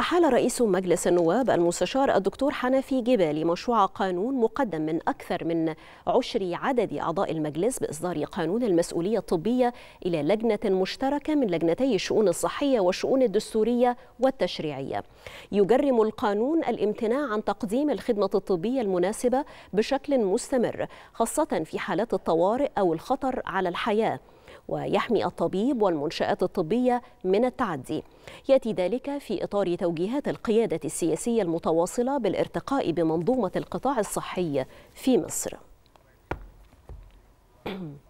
أحال رئيس مجلس النواب المستشار الدكتور حنفي جبالي مشروع قانون مقدم من أكثر من عشر عدد أعضاء المجلس بإصدار قانون المسؤولية الطبية إلى لجنة مشتركة من لجنتي الشؤون الصحية والشؤون الدستورية والتشريعية يجرم القانون الامتناع عن تقديم الخدمة الطبية المناسبة بشكل مستمر خاصة في حالات الطوارئ أو الخطر على الحياة ويحمي الطبيب والمنشآت الطبية من التعدي يأتي ذلك في إطار توجيهات القيادة السياسية المتواصلة بالارتقاء بمنظومة القطاع الصحي في مصر